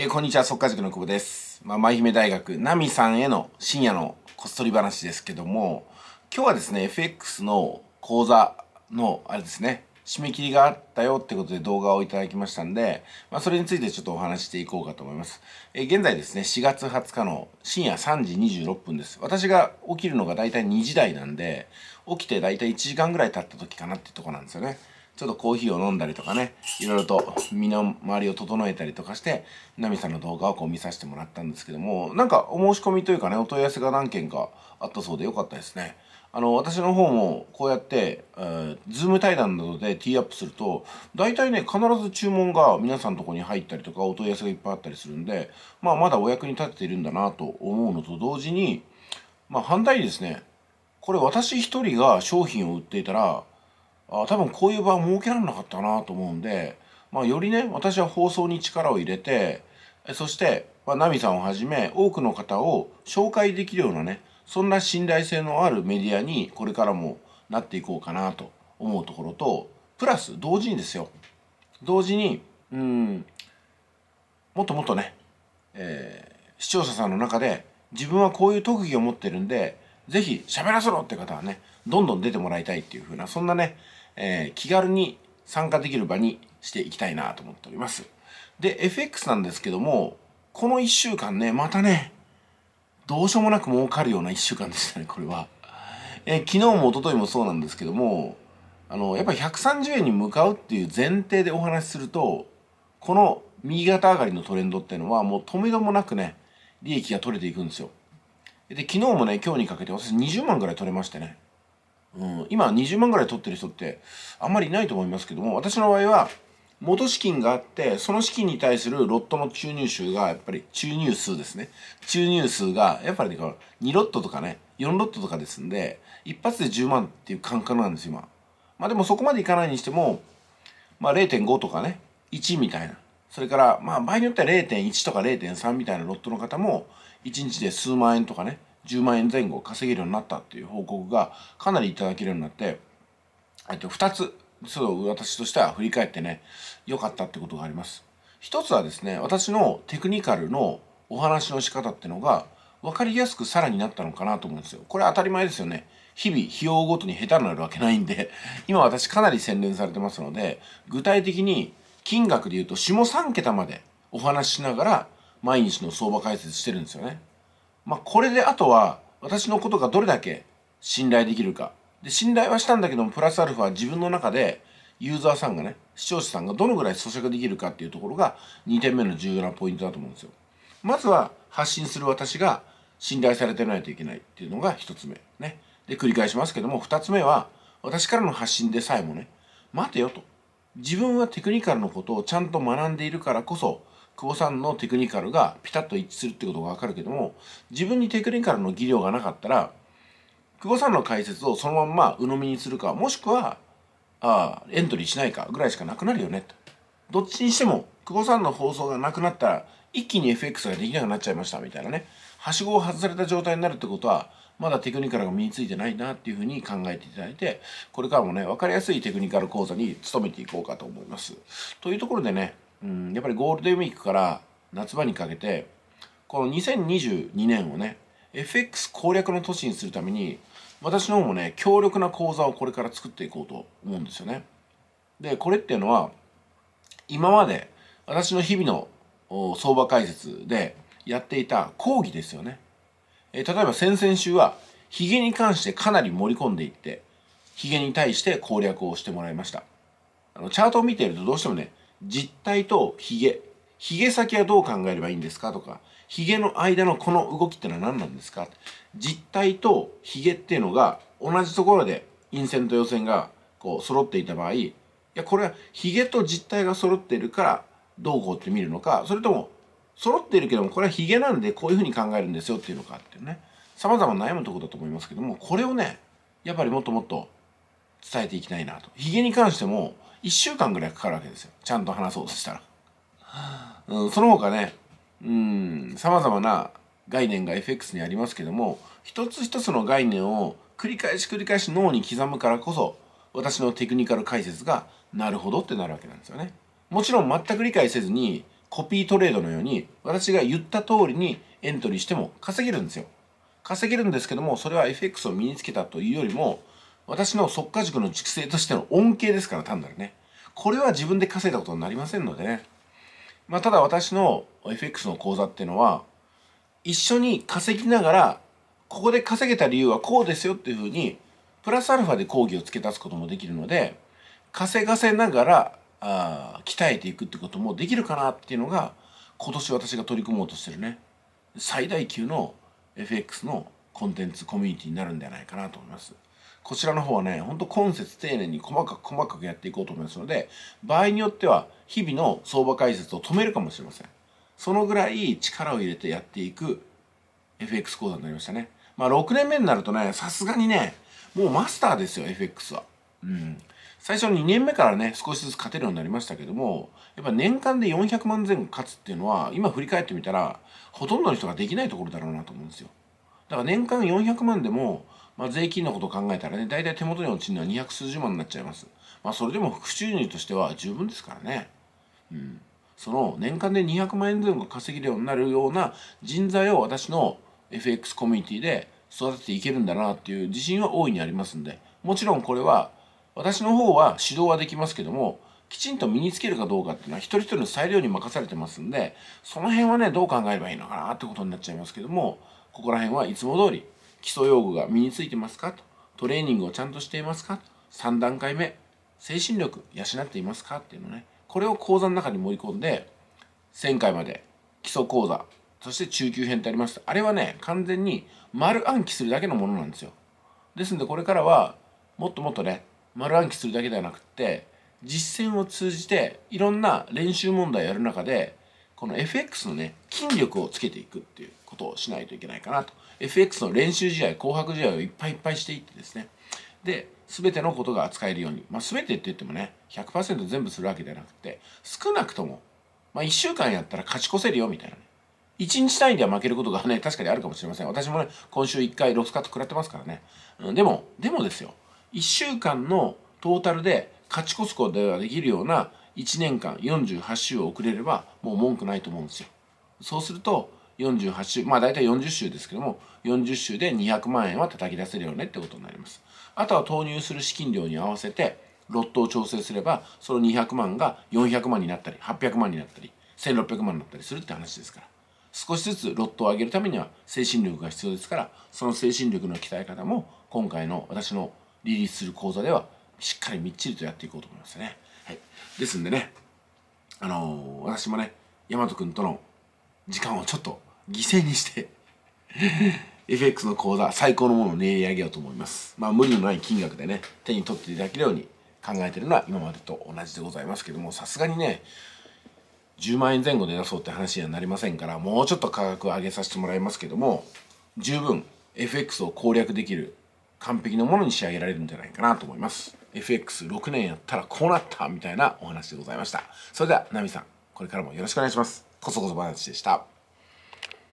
えー、こんにちは、速稼塾の久保です。まあ、舞姫大学、ナミさんへの深夜のこっそり話ですけども、今日はですね、FX の講座の、あれですね、締め切りがあったよってことで動画をいただきましたんで、まあ、それについてちょっとお話していこうかと思います。えー、現在ですね、4月20日の深夜3時26分です。私が起きるのが大体2時台なんで、起きて大体1時間ぐらい経った時かなってとこなんですよね。ちょっとコーヒーを飲んだりとかね、いろいろと身の回りを整えたりとかして、ナミさんの動画をこう見させてもらったんですけども、なんかお申し込みというかね、お問い合わせが何件かあったそうでよかったですね。あの、私の方もこうやって、えー、ズーム対談などでティーアップすると、大体ね、必ず注文が皆さんのとこに入ったりとか、お問い合わせがいっぱいあったりするんで、まあ、まだお役に立てているんだなと思うのと同時に、まあ、反対にですね、これ私一人が商品を売っていたら、あ多分こういう場は設けられなかったなと思うんで、まあ、よりね私は放送に力を入れてそして、まあ、ナミさんをはじめ多くの方を紹介できるようなねそんな信頼性のあるメディアにこれからもなっていこうかなと思うところとプラス同時にですよ同時にうんもっともっとね、えー、視聴者さんの中で自分はこういう特技を持ってるんで是非喋らせろって方はねどんどん出てもらいたいっていう風なそんなねえー、気軽に参加できる場にしていきたいなと思っております。で、FX なんですけども、この1週間ね、またね、どうしようもなく儲かるような1週間でしたね、これは。えー、昨日も一昨日もそうなんですけども、あの、やっぱり130円に向かうっていう前提でお話しすると、この右肩上がりのトレンドっていうのはもう止めどもなくね、利益が取れていくんですよ。で、昨日もね、今日にかけて私20万ぐらい取れましてね。うん、今20万ぐらい取ってる人ってあんまりいないと思いますけども私の場合は元資金があってその資金に対するロットの注入数がやっぱり注入数ですね注入数がやっぱり、ね、2ロットとかね4ロットとかですんで一発で10万っていう感覚なんです今まあでもそこまでいかないにしてもまあ0.5とかね1みたいなそれからまあ場合によっては0.1とか0.3みたいなロットの方も1日で数万円とかね10万円前後稼げるようになったっていう報告がかなりいただけるようになって、えっと、2つ、そ私としては振り返ってね、良かったってことがあります。一つはですね、私のテクニカルのお話の仕方ってのが、分かりやすくさらになったのかなと思うんですよ。これ当たり前ですよね。日々、費用ごとに下手になるわけないんで、今私かなり洗練されてますので、具体的に金額で言うと下3桁までお話ししながら、毎日の相場解説してるんですよね。まあ、これであとは私のことがどれだけ信頼できるかで信頼はしたんだけどもプラスアルファは自分の中でユーザーさんがね視聴者さんがどのぐらい咀嚼できるかっていうところが2点目の重要なポイントだと思うんですよまずは発信する私が信頼されてないといけないっていうのが1つ目ねで繰り返しますけども2つ目は私からの発信でさえもね待てよと自分はテクニカルのことをちゃんと学んでいるからこそ久保さんのテクニカルがピタッと一致するってことがわかるけども自分にテクニカルの技量がなかったら久保さんの解説をそのまんま鵜呑みにするかもしくはあエントリーしないかぐらいしかなくなるよねとどっちにしても久保さんの放送がなくなったら一気に FX ができなくなっちゃいましたみたいなねはしごを外された状態になるってことはまだテクニカルが身についてないなっていうふうに考えていただいてこれからもね分かりやすいテクニカル講座に努めていこうかと思いますというところでねうん、やっぱりゴールデンウィークから夏場にかけてこの2022年をね FX 攻略の年にするために私の方もね強力な講座をこれから作っていこうと思うんですよね。でこれっていうのは今まで私の日々の相場解説でやっていた講義ですよね。え例えば先々週はヒゲに関してかなり盛り込んでいってヒゲに対して攻略をしてもらいました。あのチャートを見ているとどうしてもね実体とヒゲヒゲ先はどう考えればいいんですかとかヒゲの間のこの動きってのは何なんですか実体とヒゲっていうのが同じところで陰線と陽線がこう揃っていた場合いやこれはヒゲと実体が揃っているからどうこうって見るのかそれとも揃っているけどもこれはヒゲなんでこういうふうに考えるんですよっていうのかっていうねざま悩むとこだと思いますけどもこれをねやっぱりもっともっと伝えていきたいなと。ヒゲに関しても1週間ぐらいかかるわけですよちゃんと話そうとしたら、うん、その他ねうんさまざまな概念が FX にありますけども一つ一つの概念を繰り返し繰り返し脳に刻むからこそ私のテクニカル解説がなるほどってなるわけなんですよねもちろん全く理解せずにコピートレードのように私が言った通りにエントリーしても稼げるんですよ稼げるんですけどもそれは FX を身につけたというよりも私の即果塾の熟成としての恩恵ですから単なるねこれは自分で稼いだことになりませんのでねまあただ私の FX の講座っていうのは一緒に稼ぎながらここで稼げた理由はこうですよっていうふうにプラスアルファで講義を付け足すこともできるので稼がせながらあ鍛えていくってこともできるかなっていうのが今年私が取り組もうとしてるね最大級の FX のコンテンツコミュニティになるんじゃないかなと思います。こちらの方はね、ほんと今節丁寧に細かく細かくやっていこうと思いますので、場合によっては日々の相場解説を止めるかもしれません。そのぐらい力を入れてやっていく FX 講座になりましたね。まあ6年目になるとね、さすがにね、もうマスターですよ、FX は。うん。最初の2年目からね、少しずつ勝てるようになりましたけども、やっぱ年間で400万前後勝つっていうのは、今振り返ってみたら、ほとんどの人ができないところだろうなと思うんですよ。だから年間400万でも、まあ、税金のことを考えたらね大体手元に落ちるのは200数十万になっちゃいます、まあ、それでも副収入としては十分ですからねうんその年間で200万円前後稼げるようになるような人材を私の FX コミュニティで育てていけるんだなっていう自信は大いにありますんでもちろんこれは私の方は指導はできますけどもきちんと身につけるかどうかっていうのは一人一人の裁量に任されてますんでその辺はねどう考えればいいのかなってことになっちゃいますけどもここら辺はいつも通り基礎用具が身についてますかとトレーニングをちゃんとしていますか3段階目精神力養っていますかっていうのねこれを講座の中に盛り込んで1000回まで基礎講座そして中級編ってありますあれはね完全に丸暗記するだけのものなんですよですんでこれからはもっともっとね丸暗記するだけではなくって実践を通じていろんな練習問題やる中でこの FX のね、筋力をつけていくっていうことをしないといけないかなと。FX の練習試合、紅白試合をいっぱいいっぱいしていってですね。で、全てのことが扱えるように。まあ、全てって言ってもね、100%全部するわけじゃなくて、少なくとも、まあ、1週間やったら勝ち越せるよみたいなね。1日単位では負けることがね、確かにあるかもしれません。私もね、今週1回ロスカット食らってますからね。うん、でも、でもですよ、1週間のトータルで勝ち越すことができるような1年間48週遅れればもう文句ないと思うんですよ。そうすると48週まあ大体40週ですけども40週で200万円は叩き出せるよねってことになります。あとは投入する資金量に合わせてロットを調整すればその200万が400万になったり800万になったり1600万になったりするって話ですから少しずつロットを上げるためには精神力が必要ですからその精神力の鍛え方も今回の私のリリースする講座ではしっかりみっちりとやっていこうと思いますね。はい、ですんでねあのー、私もね大和君との時間をちょっと犠牲にして FX の口座最高のものを値り上げようと思いますまあ無理のない金額でね手に取っていただけるように考えてるのは今までと同じでございますけどもさすがにね10万円前後で出そうって話にはなりませんからもうちょっと価格を上げさせてもらいますけども十分 FX を攻略できる完璧なものに仕上げられるんじゃないかなと思います FX6 年やったらこうなったみたいなお話でございましたそれではナミさんこれからもよろしくお願いしますこそこそ話でした